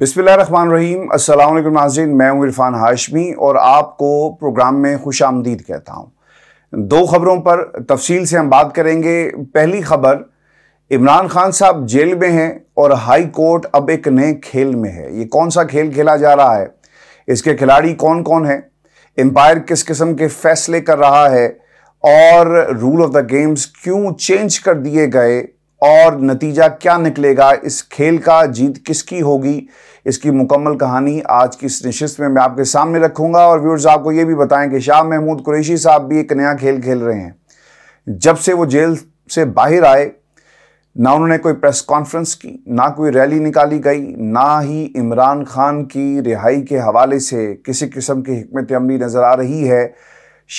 बिसमिल रहीम अल्लाम नाजिन मैं हूँ इरफान हाशमी और आपको प्रोग्राम में खुश आमदीद कहता हूँ दो खबरों पर तफसील से हम बात करेंगे पहली खबर इमरान खान साहब जेल में हैं और हाई कोर्ट अब एक नए खेल में है ये कौन सा खेल खेला जा रहा है इसके खिलाड़ी कौन कौन हैं एम्पायर किस किस्म के फैसले कर रहा है और रूल ऑफ द गेम्स क्यों चेंज कर दिए गए और नतीजा क्या निकलेगा इस खेल का जीत किसकी होगी इसकी मुकम्मल कहानी आज की इस नशस्त में मैं आपके सामने रखूंगा और व्यूर्स आपको ये भी बताएं कि शाह महमूद कुरैशी साहब भी एक नया खेल खेल रहे हैं जब से वो जेल से बाहर आए ना उन्होंने कोई प्रेस कॉन्फ्रेंस की ना कोई रैली निकाली गई ना ही इमरान खान की रिहाई के हवाले से किसी किस्म की हमत अमली नज़र आ रही है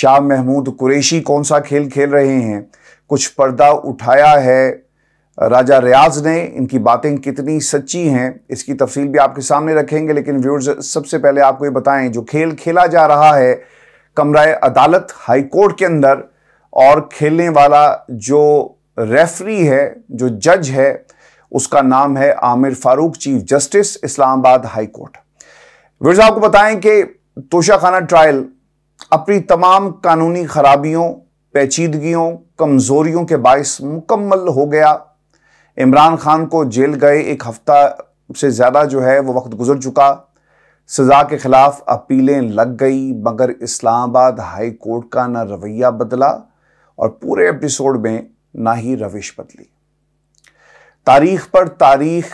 शाह महमूद कुरैशी कौन सा खेल खेल रहे हैं कुछ पर्दा उठाया है राजा रियाज ने इनकी बातें कितनी सच्ची हैं इसकी तफसील भी आपके सामने रखेंगे लेकिन व्यूर्स सबसे पहले आपको ये बताएं जो खेल खेला जा रहा है कमरा अदालत हाई कोर्ट के अंदर और खेलने वाला जो रेफरी है जो जज है उसका नाम है Aamir Farooq chief justice Islamabad high court viewers आपको बताएं कि तोशाखाना ट्रायल अपनी तमाम कानूनी खराबियों पेचीदगियों कमज़ोरियों के बायस मुकम्मल हो गया इमरान खान को जेल गए एक हफ्ता से ज़्यादा जो है वो वक्त गुजर चुका सज़ा के ख़िलाफ़ अपीलें लग गई मगर इस्लामाबाद हाई कोर्ट का ना रवैया बदला और पूरे एपिसोड में ना ही रविश बदली तारीख पर तारीख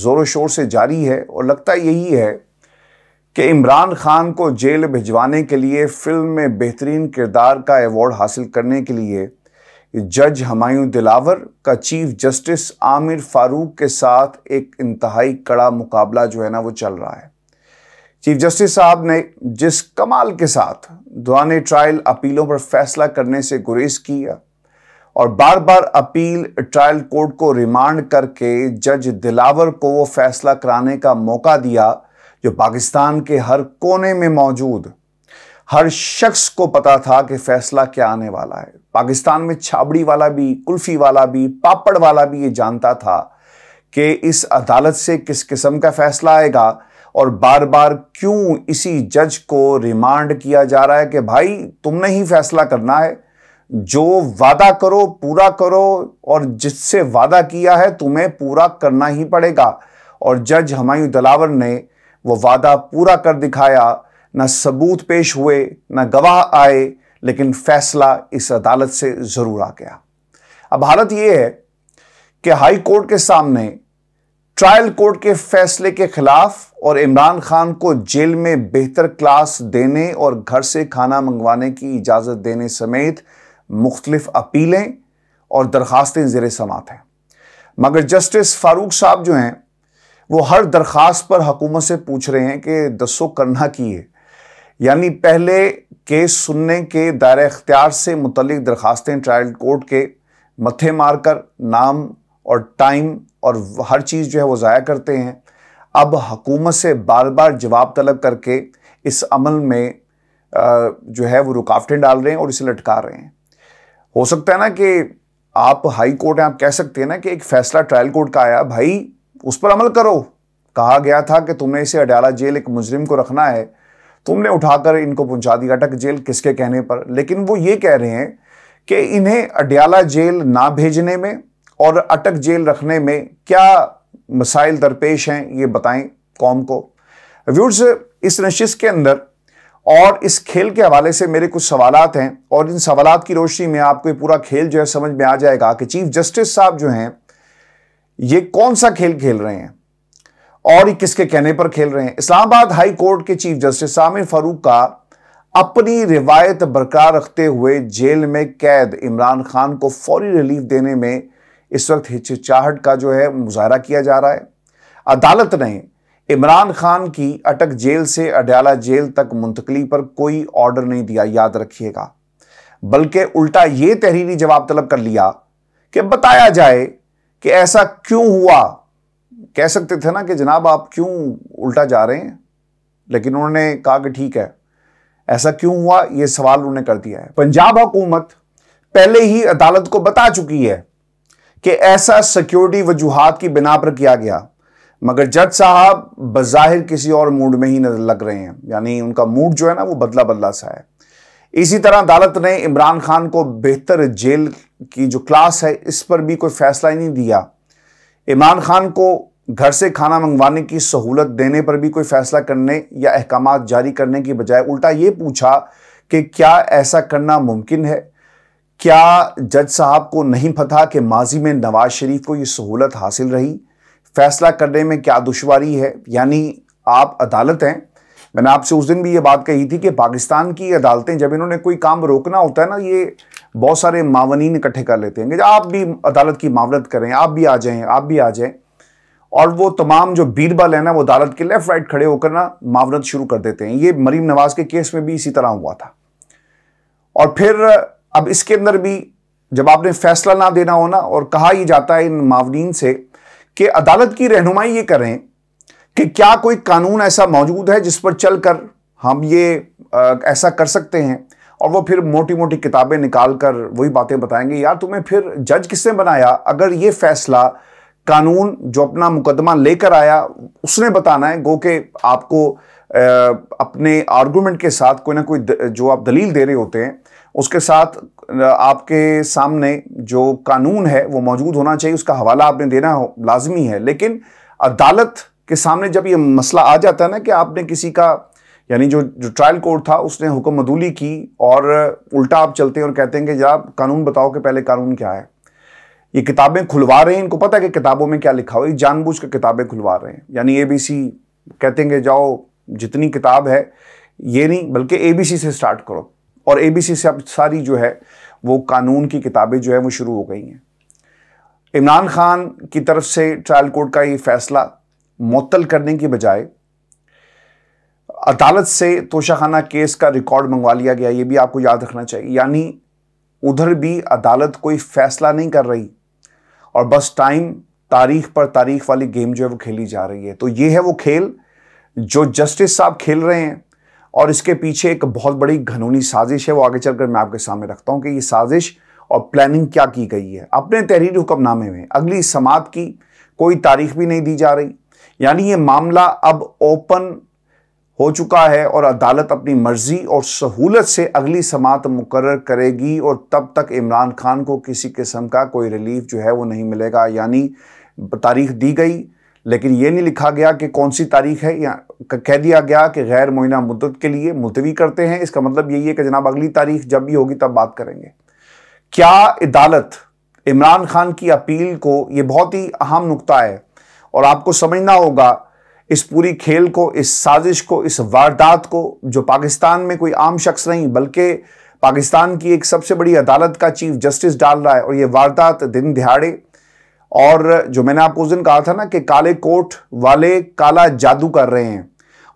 ज़ोर शोर से जारी है और लगता यही है कि इमरान खान को जेल भिजवाने के लिए फ़िल्म में बेहतरीन किरदार का अवार्ड हासिल करने के लिए जज हमायूं दिलावर का चीफ जस्टिस आमिर फारूक के साथ एक इंतहाई कड़ा मुकाबला जो है ना वो चल रहा है चीफ जस्टिस साहब ने जिस कमाल के साथ दुआने ट्रायल अपीलों पर फैसला करने से गुरेज किया और बार बार अपील ट्रायल कोर्ट को रिमांड करके जज दिलावर को वो फैसला कराने का मौका दिया जो पाकिस्तान के हर कोने में मौजूद हर शख्स को पता था कि फैसला क्या आने वाला है पाकिस्तान में छाबड़ी वाला भी कुल्फी वाला भी पापड़ वाला भी ये जानता था कि इस अदालत से किस किस्म का फैसला आएगा और बार बार क्यों इसी जज को रिमांड किया जा रहा है कि भाई तुमने ही फैसला करना है जो वादा करो पूरा करो और जिससे वादा किया है तुम्हें पूरा करना ही पड़ेगा और जज हमायूं दलावर ने वो वादा पूरा कर दिखाया ना सबूत पेश हुए ना गवाह आए लेकिन फैसला इस अदालत से ज़रूर आ गया अब हालत यह है कि हाई कोर्ट के सामने ट्रायल कोर्ट के फैसले के खिलाफ और इमरान खान को जेल में बेहतर क्लास देने और घर से खाना मंगवाने की इजाज़त देने समेत मुख्तलिफ अपीलें और दरखास्तें जेर समात हैं मगर जस्टिस फारूक साहब जो हैं वो हर दरख्वास्त पर हुकूमत से पूछ रहे हैं कि दसो करना की है यानी पहले केस सुनने के दायरे अख्तियार से मुतलिक दरखास्तें ट्रायल कोर्ट के मथे मारकर नाम और टाइम और हर चीज़ जो है वो ज़ाया करते हैं अब हकूमत से बार बार जवाब तलब करके इस अमल में जो है वो रुकावटें डाल रहे हैं और इसे लटका रहे हैं हो सकता है ना कि आप हाई कोर्ट हैं आप कह सकते हैं ना कि एक फैसला ट्रायल कोर्ट का आया भाई उस पर अमल करो कहा गया था कि तुमने इसे अडयाला जेल एक मुजरिम को रखना है तुमने उठाकर इनको पहुंचा दिया अटक जेल किसके कहने पर लेकिन वो ये कह रहे हैं कि इन्हें अडयाला जेल ना भेजने में और अटक जेल रखने में क्या मसाइल दरपेश हैं ये बताएं कौम को व्यूर्स इस नशिश के अंदर और इस खेल के हवाले से मेरे कुछ सवाल हैं और इन सवाल की रोशनी में आपको ये पूरा खेल जो है समझ में आ जाएगा कि चीफ जस्टिस साहब जो हैं ये कौन सा खेल खेल रहे हैं और किसके कहने पर खेल रहे हैं इस्लामाबाद हाई कोर्ट के चीफ जस्टिस सामिर फारूक का अपनी रिवायत बरकरार रखते हुए जेल में कैद इमरान खान को फौरी रिलीफ देने में इस वक्त हिचकिचाहट का जो है मुजाहरा किया जा रहा है अदालत ने इमरान खान की अटक जेल से अडयाला जेल तक मुंतकली पर कोई ऑर्डर नहीं दिया याद रखिएगा बल्कि उल्टा यह तहरीरी जवाब तलब कर लिया कि बताया जाए कि ऐसा क्यों हुआ कह सकते थे ना कि जनाब आप क्यों उल्टा जा रहे हैं लेकिन उन्होंने कहा कि ठीक है ऐसा क्यों हुआ ये सवाल उन्होंने कर दिया है पंजाब हुकूमत पहले ही अदालत को बता चुकी है कि ऐसा सिक्योरिटी वजूहत की बिना पर किया गया मगर जज साहब बज़ाहिर किसी और मूड में ही नजर लग रहे हैं यानी उनका मूड जो है ना वो बदला बदला सा है इसी तरह अदालत ने इमरान खान को बेहतर जेल की जो क्लास है इस पर भी कोई फैसला ही नहीं दिया इमरान खान को घर से खाना मंगवाने की सहूलत देने पर भी कोई फैसला करने या अहकाम जारी करने की बजाय उल्टा ये पूछा कि क्या ऐसा करना मुमकिन है क्या जज साहब को नहीं पता कि माजी में नवाज शरीफ को ये सहूलत हासिल रही फैसला करने में क्या दुशारी है यानी आप अदालत हैं मैंने आपसे उस दिन भी ये बात कही थी कि पाकिस्तान की अदालतें जब इन्होंने कोई काम रोकना होता है ना ये बहुत सारे मावनीन इकट्ठे कर लेते हैं आप भी अदालत की मावलत करें आप भी आ जाएं आप भी आ जाएं और वो तमाम जो बीरबल है ना वो अदालत के लेफ्ट राइट खड़े होकर ना मावरत शुरू कर देते हैं ये मरीम नवाज के केस में भी इसी तरह हुआ था और फिर अब इसके अंदर भी जब आपने फैसला ना देना होना और कहा ही जाता है इन मावरीन से कि अदालत की रहनुमाई ये करें कि क्या कोई कानून ऐसा मौजूद है जिस पर चल कर हम ये आ, ऐसा कर सकते हैं और वो फिर मोटी मोटी किताबें निकाल कर वही बातें बताएंगे यार तुम्हें फिर जज किसने बनाया अगर ये फैसला कानून जो अपना मुकदमा लेकर आया उसने बताना है गो के आपको आ, अपने आर्गूमेंट के साथ कोई ना कोई द, जो आप दलील दे रहे होते हैं उसके साथ आपके सामने जो कानून है वो मौजूद होना चाहिए उसका हवाला आपने देना लाजमी है लेकिन अदालत के सामने जब ये मसला आ जाता है ना कि आपने किसी का यानी जो जो ट्रायल कोर्ट था उसने हुक्म मदूली की और उल्टा आप चलते हैं और कहते हैं कि जब कानून बताओ कि पहले कानून क्या है ये किताबें खुलवा रहे हैं इनको पता है कि किताबों में क्या लिखा हो ये जानबूझ कर किताबें खुलवा रहे हैं यानी ए बी सी कहते हैं कि जाओ जितनी किताब है ये नहीं बल्कि ए बी सी से स्टार्ट करो और ए बी सी से अब सारी जो है वो कानून की किताबें जो है वो शुरू हो गई हैं इमरान खान की तरफ से ट्रायल कोर्ट का ये फैसला मअतल करने की बजाय अदालत से तोशाखाना केस का रिकॉर्ड मंगवा लिया गया ये भी आपको याद रखना चाहिए यानी उधर भी अदालत कोई फैसला नहीं कर रही और बस टाइम तारीख पर तारीख वाली गेम जो है वो खेली जा रही है तो ये है वो खेल जो जस्टिस साहब खेल रहे हैं और इसके पीछे एक बहुत बड़ी घनूनी साजिश है वो आगे चलकर मैं आपके सामने रखता हूँ कि ये साजिश और प्लानिंग क्या की गई है अपने तहरीर हुक्मनामे में अगली समाप्त की कोई तारीख भी नहीं दी जा रही यानी ये मामला अब ओपन हो चुका है और अदालत अपनी मर्जी और सहूलत से अगली समात मुकर करेगी और तब तक इमरान खान को किसी किस्म का कोई रिलीफ जो है वो नहीं मिलेगा यानी तारीख दी गई लेकिन ये नहीं लिखा गया कि कौन सी तारीख है या कह दिया गया कि गैर मुइना मुद्दत के लिए मुलतवी करते हैं इसका मतलब यही है कि जनाब अगली तारीख जब भी होगी तब बात करेंगे क्या अदालत इमरान खान की अपील को ये बहुत ही अहम नुकता है और आपको समझना होगा इस पूरी खेल को इस साजिश को इस वारदात को जो पाकिस्तान में कोई आम शख्स नहीं बल्कि पाकिस्तान की एक सबसे बड़ी अदालत का चीफ जस्टिस डाल रहा है और ये वारदात दिन दिहाड़े और जो मैंने आपको उस दिन कहा था ना कि काले कोट वाले काला जादू कर रहे हैं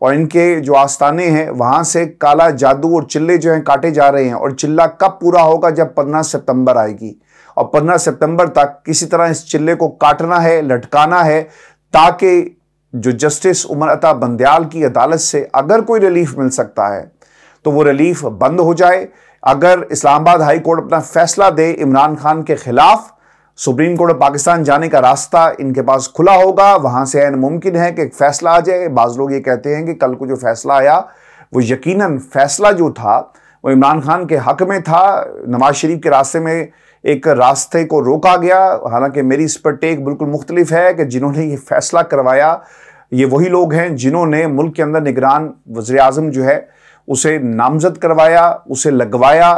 और इनके जो आस्थाने हैं वहाँ से काला जादू और चिल्ले जो हैं काटे जा रहे हैं और चिल्ला कब पूरा होगा जब पंद्रह सितंबर आएगी और पंद्रह सितंबर तक किसी तरह इस चिल्ले को काटना है लटकाना है ताकि जो जस्टिस उमर अता बंदयाल की अदालत से अगर कोई रिलीफ मिल सकता है तो वो रिलीफ बंद हो जाए अगर इस्लामाबाद हाई कोर्ट अपना फैसला दे इमरान खान के खिलाफ सुप्रीम कोर्ट ऑफ पाकिस्तान जाने का रास्ता इनके पास खुला होगा वहां से एन मुमकिन है कि एक फैसला आ जाए बाज़ लोग ये कहते हैं कि कल को जो फैसला आया वो यकीनन फैसला जो था वो इमरान खान के हक में था नवाज शरीफ के रास्ते में एक रास्ते को रोका गया हालांकि मेरी इस पर टेक बिल्कुल मुख्तलिफ है कि जिन्होंने ये फैसला करवाया ये वही लोग हैं जिन्होंने मुल्क के अंदर निगरान वज़र अजम जो है उसे नामजद करवाया उसे लगवाया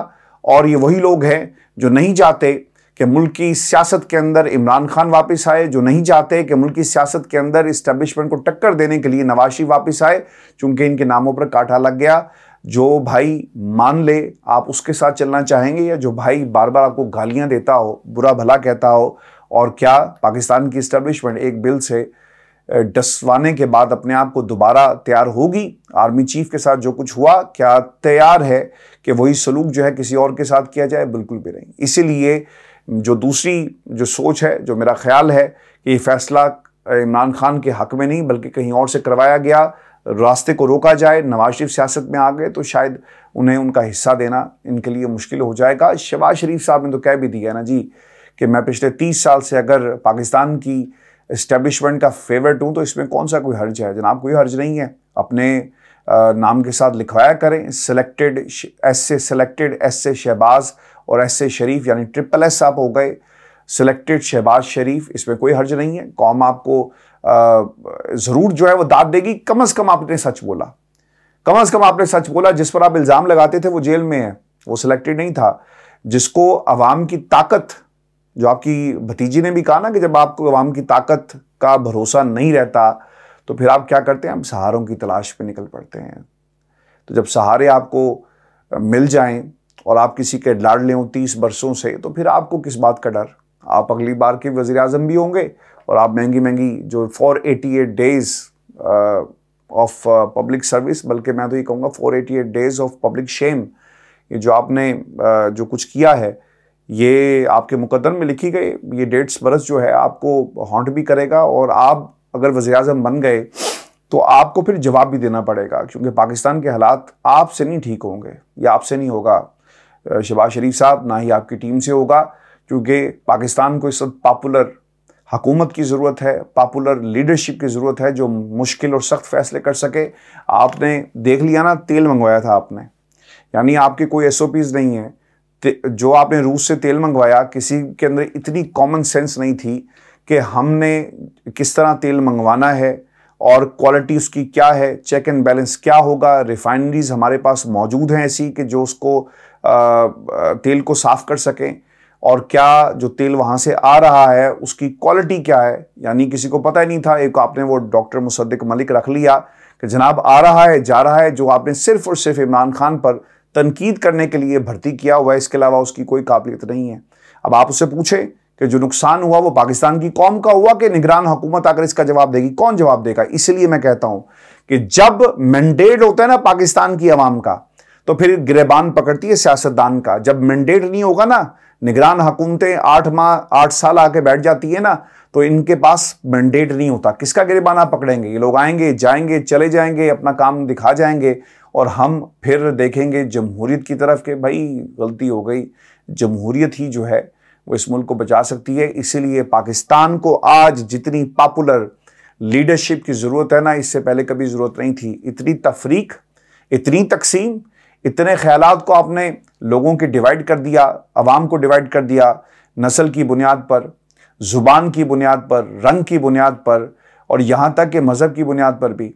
और ये वही लोग हैं जो नहीं चाहते कि मुल्क की सियासत के अंदर इमरान खान वापस आए जो नहीं चाहते कि मुल्क की सियासत के अंदर इस्टबलिशमेंट को टक्कर देने के लिए नवाशी वापस आए चूंकि इनके नामों पर काटा लग गया जो भाई मान ले आप उसके साथ चलना चाहेंगे या जो भाई बार बार आपको गालियाँ देता हो बुरा भला कहता हो और क्या पाकिस्तान की इस्टबलिशमेंट एक बिल से डसवाने के बाद अपने आप को दोबारा तैयार होगी आर्मी चीफ के साथ जो कुछ हुआ क्या तैयार है कि वही सलूक जो है किसी और के साथ किया जाए बिल्कुल भी नहीं इसीलिए जो दूसरी जो सोच है जो मेरा ख्याल है कि ये फैसला इमरान खान के हक में नहीं बल्कि कहीं और से करवाया गया रास्ते को रोका जाए नवाज शरीफ सियासत में आ गए तो शायद उन्हें उनका हिस्सा देना इनके लिए मुश्किल हो जाएगा शबाज़ शरीफ साहब ने तो कह भी दिया ना जी कि मैं पिछले तीस साल से अगर पाकिस्तान की इस्टेब्लिशमेंट का फेवरेट हूँ तो इसमें कौन सा कोई हर्ज है जनाब कोई हर्ज नहीं है अपने नाम के साथ लिखवाया करें सेलेक्टेड एस से सिलेक्टेड एस से शहबाज और एस से शरीफ यानी ट्रिपल एस आप हो गए सेलेक्टेड शहबाज शरीफ इसमें कोई हर्ज नहीं है कौम आपको ज़रूर जो है वो दाद देगी कम अज़ कम आपने सच बोला कम अज़ कम आपने सच बोला जिस पर आप इल्ज़ाम लगाते थे वो जेल में है वो सिलेक्टेड नहीं था जिसको अवाम की ताकत जो आपकी भतीजी ने भी कहा ना कि जब आपको आवाम की ताकत का भरोसा नहीं रहता तो फिर आप क्या करते हैं आप सहारों की तलाश पे निकल पड़ते हैं तो जब सहारे आपको मिल जाएं और आप किसी के लाडले हों तीस बरसों से तो फिर आपको किस बात का डर आप अगली बार के वज़ी अजम भी होंगे और आप महंगी महंगी जो four eighty eight days of public service बल्कि मैं तो ये कहूँगा four eighty eight days of public shame ये जो आपने uh, जो कुछ किया है ये आपके मुकदम में लिखी गई ये डेट्स बरस जो है आपको हॉन्ट भी करेगा और आप अगर वज़ी अजम बन गए तो आपको फिर जवाब भी देना पड़ेगा क्योंकि पाकिस्तान के हालात आपसे नहीं ठीक होंगे या आपसे नहीं होगा शबाज शरीफ साहब ना ही आपकी टीम से होगा क्योंकि पाकिस्तान को इस वक्त पापुलर हकूमत की ज़रूरत है पापुलर लीडरशिप की ज़रूरत है जो मुश्किल और सख्त फैसले कर सके आपने देख लिया ना तेल मंगवाया था आपने यानी आपके कोई एस नहीं है जो आपने रूस से तेल मंगवाया किसी के अंदर इतनी कॉमन सेंस नहीं थी कि हमने किस तरह तेल मंगवाना है और क्वालिटी उसकी क्या है चेक एंड बैलेंस क्या होगा रिफाइनरीज हमारे पास मौजूद हैं ऐसी कि जो उसको तेल को साफ़ कर सकें और क्या जो तेल वहाँ से आ रहा है उसकी क्वालिटी क्या है यानी किसी को पता ही नहीं था एक आपने वो डॉक्टर मुसद्दिक मलिक रख लिया कि जनाब आ रहा है जा रहा है जो आपने सिर्फ और सिर्फ इमरान खान पर तनकीद करने के लिए भर्ती किया हुआ है इसके अलावा उसकी कोई काबिलियत नहीं है अब आप उससे पूछें कि जो नुकसान हुआ वो पाकिस्तान की कौम का हुआ कि निगरान हुकूमत आकर इसका जवाब देगी कौन जवाब देगा इसलिए मैं कहता हूं कि जब मैंडेट होता है ना पाकिस्तान की आवाम का तो फिर गिरबान पकड़ती है सियासतदान का जब मैंडेट नहीं होगा ना निगरान हुकूमतें आठ माह आठ साल आके बैठ जाती है ना तो इनके पास मैंडेट नहीं होता किसका गिरबान आप पकड़ेंगे ये लोग आएंगे जाएंगे चले जाएंगे अपना काम दिखा जाएंगे और हम फिर देखेंगे जमहूरीत की तरफ कि भाई गलती हो गई जमहूरीत ही जो है वो इस मुल्क को बचा सकती है इसीलिए पाकिस्तान को आज जितनी पॉपुलर लीडरशिप की ज़रूरत है ना इससे पहले कभी ज़रूरत नहीं थी इतनी तफरीक इतनी तकसीम इतने ख्याल को आपने लोगों के डिवाइड कर दिया आवाम को डिवाइड कर दिया नस्ल की बुनियाद पर ज़ुबान की बुनियाद पर रंग की बुनियाद पर और यहाँ तक कि मज़हब की बुनियाद पर भी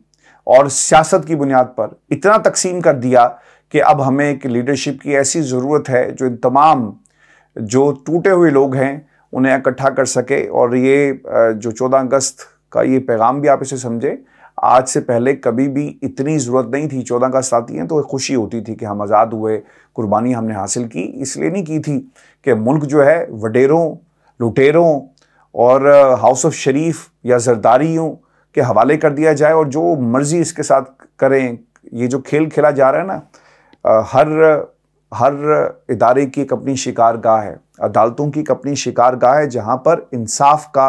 और सियासत की बुनियाद पर इतना तकसीम कर दिया कि अब हमें एक लीडरशिप की ऐसी ज़रूरत है जो इन तमाम जो टूटे हुए लोग हैं उन्हें इकट्ठा कर सके और ये जो चौदह अगस्त का ये पैगाम भी आप इसे समझें आज से पहले कभी भी इतनी ज़रूरत नहीं थी चौदह अगस्त आती हैं तो खुशी होती थी कि हम आज़ाद हुए कुर्बानी हमने हासिल की इसलिए नहीं की थी कि मुल्क जो है वडेरों लुटेरों और हाउस ऑफ शरीफ या जरदारियों के हवाले कर दिया जाए और जो मर्जी इसके साथ करें ये जो खेल खेला जा रहा है ना हर हर इदारे की एक अपनी गाह है अदालतों की एक अपनी गाह है जहाँ पर इंसाफ का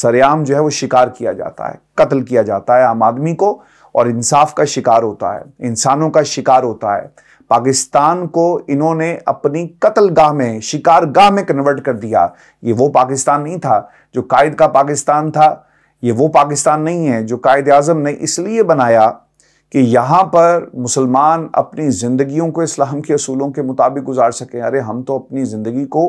सरेआम जो है वो शिकार किया जाता है कत्ल किया जाता है आम आदमी को और इंसाफ का शिकार होता है इंसानों का शिकार होता है पाकिस्तान को इन्होंने अपनी कत्लगाह में शिकार गाह में कन्वर्ट कर दिया ये वो पाकिस्तान नहीं था जो कायद का पाकिस्तान था ये वो पाकिस्तान नहीं है जो कायद अजम ने इसलिए बनाया कि यहाँ पर मुसलमान अपनी ज़िंदगियों को इस्लाम के असूलों के मुताबिक गुजार सकें अरे हम तो अपनी ज़िंदगी को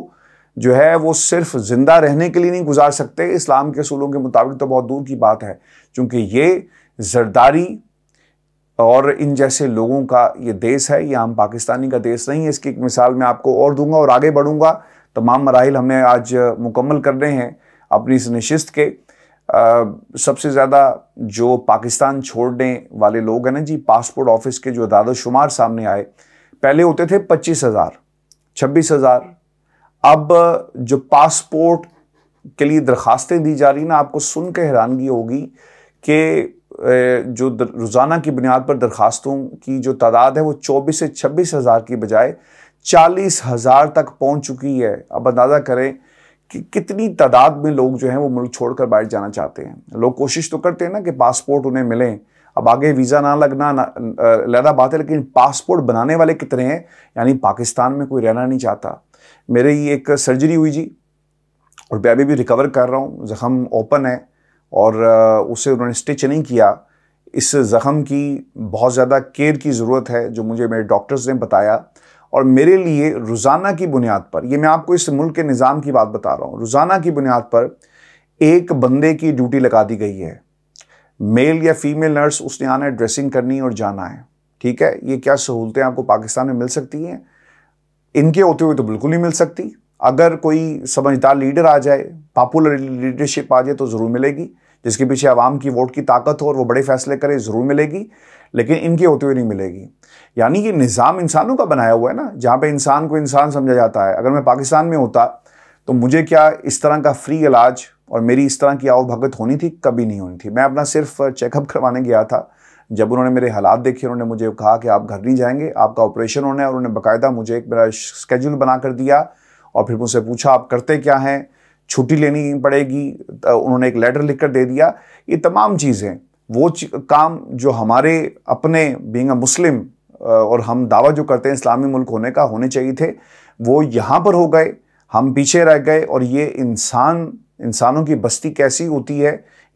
जो है वो सिर्फ ज़िंदा रहने के लिए नहीं गुजार सकते इस्लाम के असूलों के मुताबिक तो बहुत दूर की बात है क्योंकि ये जरदारी और इन जैसे लोगों का ये देश है ये हम पाकिस्तानी का देश नहीं है इसकी एक मिसाल मैं आपको और दूंगा और आगे बढ़ूंगा तमाम मराहल हमें आज मुकम्मल कर रहे हैं अपनी इस नशस्त के सबसे ज़्यादा जो पाकिस्तान छोड़ने वाले लोग हैं ना जी पासपोर्ट ऑफिस के जो शुमार सामने आए पहले होते थे पच्चीस हज़ार छब्बीस हज़ार अब जो पासपोर्ट के लिए दरखास्तें दी जा रही ना आपको सुन के हैरानगी होगी कि जो रोज़ाना की बुनियाद पर दरखास्तों की जो तादाद है वो चौबीस से छब्बीस हज़ार की बजाय चालीस हज़ार तक पहुंच चुकी है अब अंदाज़ा करें कि कितनी तादाद में लोग जो हैं वो मुल्क छोड़कर बाहर जाना चाहते हैं लोग कोशिश तो करते हैं ना कि पासपोर्ट उन्हें मिलें अब आगे वीज़ा ना लगना लहदा बात है लेकिन पासपोर्ट बनाने वाले कितने हैं यानी पाकिस्तान में कोई रहना नहीं चाहता मेरे ही एक सर्जरी हुई जी और मैं अभी भी रिकवर कर रहा हूँ ज़ख़म ओपन है और उसे उन्होंने स्टिच नहीं किया इस ज़ख़म की बहुत ज़्यादा केयर की ज़रूरत है जो मुझे मेरे डॉक्टर्स ने बताया और मेरे लिए रोज़ाना की बुनियाद पर ये मैं आपको इस मुल्क के निज़ाम की बात बता रहा हूँ रोज़ाना की बुनियाद पर एक बंदे की ड्यूटी लगा दी गई है मेल या फीमेल नर्स उसने आना है ड्रेसिंग करनी और जाना है ठीक है ये क्या सहूलतें आपको पाकिस्तान में मिल सकती हैं इनके होते हुए तो बिल्कुल नहीं मिल सकती अगर कोई समझदार लीडर आ जाए पॉपुलर लीडरशिप आ जाए तो ज़रूर मिलेगी जिसके पीछे आवाम की वोट की ताकत हो और वो बड़े फैसले करे ज़रूर मिलेगी लेकिन इनके होते हुए नहीं मिलेगी यानी कि निज़ाम इंसानों का बनाया हुआ है ना जहाँ पर इंसान को इंसान समझा जाता है अगर मैं पाकिस्तान में होता तो मुझे क्या इस तरह का फ्री इलाज और मेरी इस तरह की आओ भगत होनी थी कभी नहीं होनी थी मैं अपना सिर्फ चेकअप करवाने गया था जब उन्होंने मेरे हालात देखे उन्होंने मुझे कहा कि आप घर नहीं जाएंगे आपका ऑपरेशन होना है और उन्होंने बाकायदा मुझे एक मेरा स्केड्यूल बना कर दिया और फिर मुझसे पूछा आप करते क्या हैं छुट्टी लेनी पड़ेगी तो उन्होंने एक लेटर लिख कर दे दिया ये तमाम चीज़ें वो काम जो हमारे अपने बींग अ मुस्लिम और हम दावा जो करते हैं इस्लामी मुल्क होने का होने चाहिए थे वो यहाँ पर हो गए हम पीछे रह गए और ये इंसान इंसानों की बस्ती कैसी होती है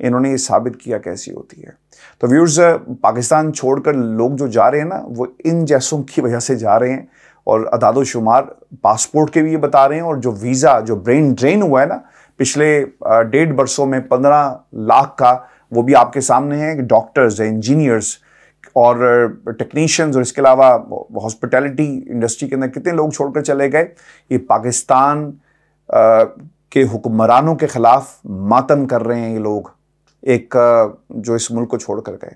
इन्होंने ये साबित किया कैसी होती है तो व्यूर्स पाकिस्तान छोड़कर लोग जो जा रहे हैं ना वो इन जैसों की वजह से जा रहे हैं और अदाद शुमार पासपोर्ट के भी ये बता रहे हैं और जो वीज़ा जो ब्रेन ड्रेन हुआ है ना पिछले डेढ़ बरसों में पंद्रह लाख का वो भी आपके सामने है डॉक्टर्स इंजीनियर्स और टेक्नीशियंस और इसके अलावा हॉस्पिटैलिटी इंडस्ट्री के अंदर कितने लोग छोड़कर चले गए ये पाकिस्तान आ, के हुक्मरानों के ख़िलाफ़ मातम कर रहे हैं ये लोग एक जो इस मुल्क को छोड़ कर गए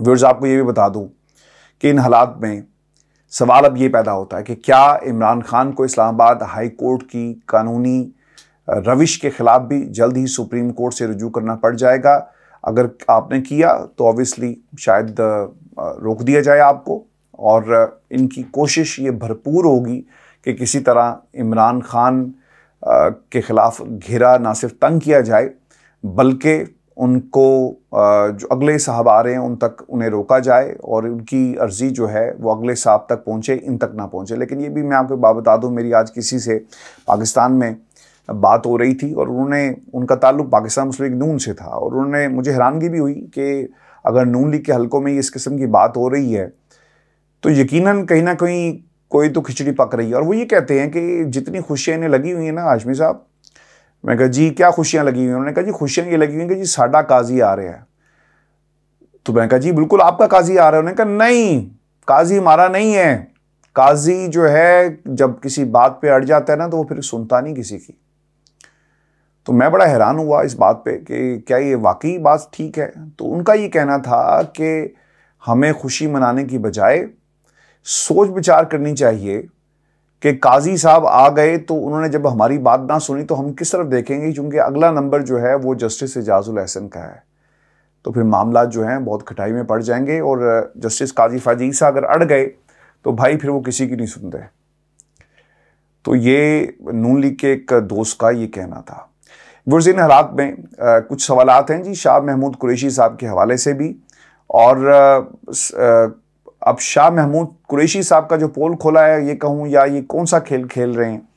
व्यूर्स आपको ये भी बता दूँ कि इन हालात में सवाल अब ये पैदा होता है कि क्या इमरान खान को इस्लामाबाद हाई कोर्ट की कानूनी रविश के ख़िलाफ़ भी जल्द ही सुप्रीम कोर्ट से रजू करना पड़ जाएगा अगर आपने किया तो ऑब्वियसली शायद रोक दिया जाए आपको और इनकी कोशिश ये भरपूर होगी कि किसी तरह इमरान खान के ख़िलाफ़ घेरा ना सिर्फ तंग किया जाए बल्कि उनको जो अगले साहब आ रहे हैं उन तक उन्हें रोका जाए और उनकी अर्ज़ी जो है वो अगले साहब तक पहुँचे इन तक ना पहुँचे लेकिन ये भी मैं आपको बात बता दूँ मेरी आज किसी से पाकिस्तान में बात हो रही थी और उन्होंने उनका ताल्लुक पाकिस्तान मुस्लिम नून से था और उन्होंने मुझे हैरानगी भी हुई कि अगर नून लीग के हलकों में इस किस्म की बात हो रही है तो यकीन कहीं ना कहीं कोई तो खिचड़ी पक रही है और वो ये कहते हैं कि जितनी खुशियाँ इन्हें लगी हुई हैं ना आजमी साहब मैं कहा जी क्या खुशियाँ लगी हुई हैं उन्होंने कहा जी खुशियाँ ये लगी हुई कि जी साडा काजी आ रहे हैं तो मैं कहा जी बिल्कुल आपका काजी आ रहा है उन्होंने कहा नहीं काजी हमारा नहीं है काजी जो है जब किसी बात पे अड़ जाता है ना तो वो फिर सुनता नहीं किसी की तो मैं बड़ा हैरान हुआ इस बात पे कि क्या ये वाकई बात ठीक है तो उनका ये कहना था कि हमें खुशी मनाने की बजाय सोच विचार करनी चाहिए कि काजी साहब आ गए तो उन्होंने जब हमारी बात ना सुनी तो हम किस तरफ देखेंगे क्योंकि अगला नंबर जो है वो जस्टिस एजाजुल अहसन का है तो फिर मामला जो हैं बहुत खटाई में पड़ जाएंगे और जस्टिस काजी फाजीसा अगर अड़ गए तो भाई फिर वो किसी की नहीं सुनते तो ये नून लीग के एक दोस्त का ये कहना था वर्जिन हालात में आ, कुछ सवाल हैं जी शाह महमूद कुरेशी साहब के हवाले से भी और आ, आ, अब शाह महमूद कुरैशी साहब का जो पोल खोला है ये कहूँ या ये कौन सा खेल खेल रहे हैं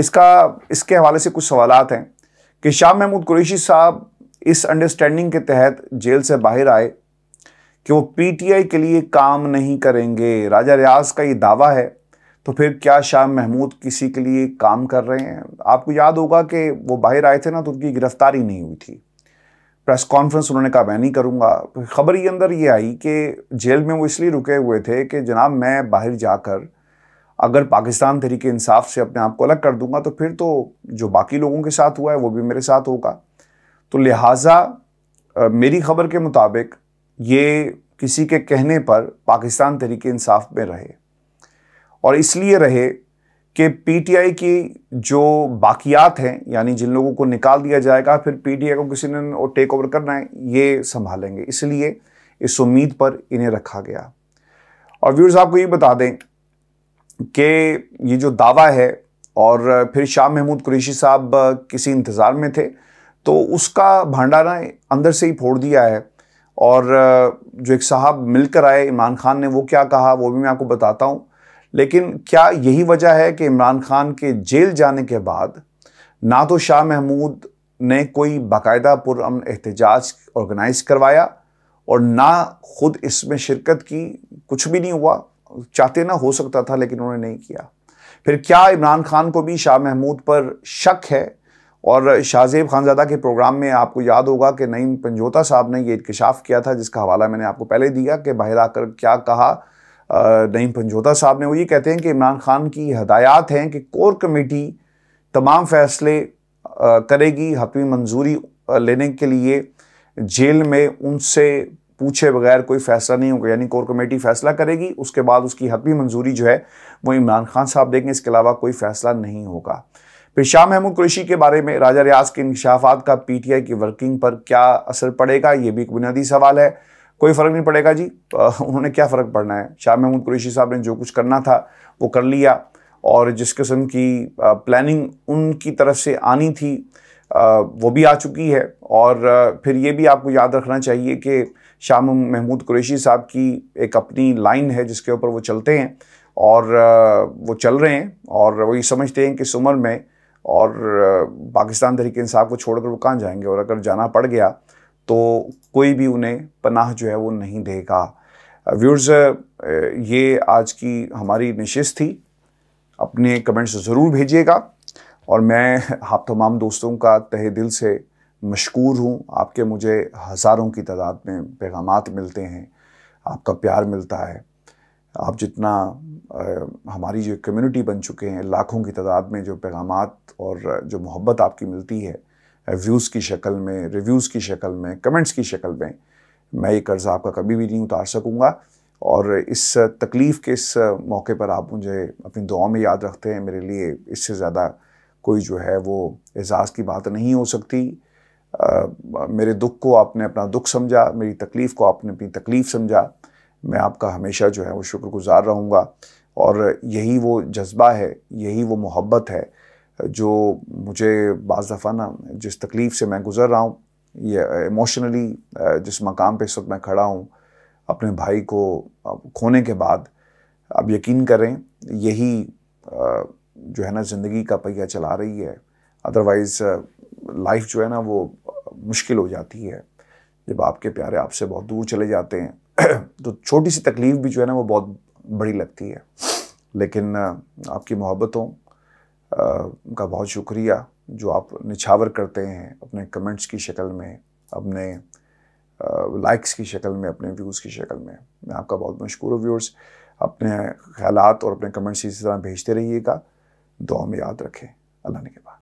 इसका इसके हवाले से कुछ सवाल हैं कि शाह महमूद कुरैशी साहब इस अंडरस्टैंडिंग के तहत जेल से बाहर आए कि वो पीटीआई के लिए काम नहीं करेंगे राजा रियाज का ये दावा है तो फिर क्या शाह महमूद किसी के लिए काम कर रहे हैं आपको याद होगा कि वो बाहर आए थे ना तो उनकी गिरफ्तारी नहीं हुई थी प्रेस कॉन्फ्रेंस उन्होंने कहा मैं नहीं करूँगा तो खबर ये अंदर ये आई कि जेल में वो इसलिए रुके हुए थे कि जनाब मैं बाहर जाकर अगर पाकिस्तान तरीके इंसाफ से अपने आप को अलग कर दूंगा तो फिर तो जो बाकी लोगों के साथ हुआ है वो भी मेरे साथ होगा तो लिहाजा मेरी खबर के मुताबिक ये किसी के कहने पर पाकिस्तान तरीके इंसाफ में रहे और इसलिए रहे कि पीटीआई की जो बाकियात हैं यानी जिन लोगों को निकाल दिया जाएगा फिर पीटीआई को किसी ने और टेक ओवर करना है ये संभालेंगे इसलिए इस उम्मीद पर इन्हें रखा गया और व्यूर्स आपको ये बता दें कि ये जो दावा है और फिर शाह महमूद कुरेशी साहब किसी इंतज़ार में थे तो उसका भंडारा अंदर से ही फोड़ दिया है और जो एक साहब मिलकर आए इमरान खान ने वो क्या कहा वो भी मैं आपको बताता हूँ लेकिन क्या यही वजह है कि इमरान खान के जेल जाने के बाद ना तो शाह महमूद ने कोई बाकायदा पुरम एहतजाज ऑर्गेनाइज करवाया और ना खुद इसमें शिरकत की कुछ भी नहीं हुआ चाहते ना हो सकता था लेकिन उन्होंने नहीं किया फिर क्या इमरान खान को भी शाह महमूद पर शक है और शाहजेब खानजादा के प्रोग्राम में आपको याद होगा कि नईम पंजोता साहब ने ये इनकशाफ किया था जिसका हवाला मैंने आपको पहले दिया कि बाहर आकर क्या कहा नईम पंजोता साहब ने वो ये कहते हैं कि इमरान खान की हदायत हैं कि कोर कमेटी तमाम फैसले करेगी हतमी मंजूरी लेने के लिए जेल में उनसे पूछे बगैर कोई फैसला नहीं होगा यानी कोर कमेटी फैसला करेगी उसके बाद उसकी हतमी मंजूरी जो है वो इमरान खान साहब देंगे इसके अलावा कोई फैसला नहीं होगा फिर शाह महमूद कुरैशी के बारे में राजा रियाज के इंकशाफात का पीटीआई की वर्किंग पर क्या असर पड़ेगा ये भी एक बुनियादी सवाल है कोई फ़र्क नहीं पड़ेगा जी तो, उन्होंने क्या फ़र्क पड़ना है शाह महमूद कुरेशी साहब ने जो कुछ करना था वो कर लिया और जिस किस्म की प्लानिंग उनकी तरफ से आनी थी वो भी आ चुकी है और फिर ये भी आपको याद रखना चाहिए कि शाह महमूद कुरेशी साहब की एक अपनी लाइन है जिसके ऊपर वो चलते हैं और वो चल रहे हैं और वो ये समझते हैं कि इस उम्र में और पाकिस्तान तरीके इंसाफ को छोड़कर वो कहाँ जाएंगे और अगर जाना पड़ गया तो कोई भी उन्हें पनाह जो है वो नहीं देगा व्यूर्स ये आज की हमारी नशिश थी अपने कमेंट्स ज़रूर भेजिएगा और मैं आप तमाम दोस्तों का तहे दिल से मशकूर हूँ आपके मुझे हज़ारों की तादाद में पैगाम मिलते हैं आपका प्यार मिलता है आप जितना आ, हमारी जो कम्युनिटी बन चुके हैं लाखों की तादाद में जो पैगाम और जो मोहब्बत आपकी मिलती है व्यूज़ की शक्ल में रिव्यूज़ की शक्ल में कमेंट्स की शक्ल में मैं ये कर्ज़ आपका कभी भी नहीं उतार सकूँगा और इस तकलीफ़ के इस मौके पर आप मुझे अपनी दुआओं में याद रखते हैं मेरे लिए इससे ज़्यादा कोई जो है वो एजाज़ की बात नहीं हो सकती आ, मेरे दुख को आपने अपना दुख समझा मेरी तकलीफ़ को आपने अपनी तकलीफ़ समझा मैं आपका हमेशा जो है वो शुक्रगुज़ार रहूँगा और यही वो जज्बा है यही वो मोहब्बत है जो मुझे बज़ दफ़ा ना जिस तकलीफ़ से मैं गुज़र रहा हूँ ये इमोशनली जिस मकाम पे इस वक्त मैं खड़ा हूँ अपने भाई को खोने के बाद अब यकीन करें यही जो है ना ज़िंदगी का पहिया चला रही है अदरवाइज़ लाइफ जो है ना वो मुश्किल हो जाती है जब आपके प्यारे आपसे बहुत दूर चले जाते हैं तो छोटी सी तकलीफ़ भी जो है ना वो बहुत बड़ी लगती है लेकिन आपकी मोहब्बतों का बहुत शुक्रिया जो आप निछावर करते हैं अपने कमेंट्स की शक्ल में अपने लाइक्स की शक्ल में अपने व्यूज़ की शक्ल में मैं आपका बहुत मशहूर हूँ व्यूअर्स अपने ख्यालात और अपने कमेंट्स इसी तरह भेजते रहिएगा दुआ में याद रखें अल्लाह ने के बाद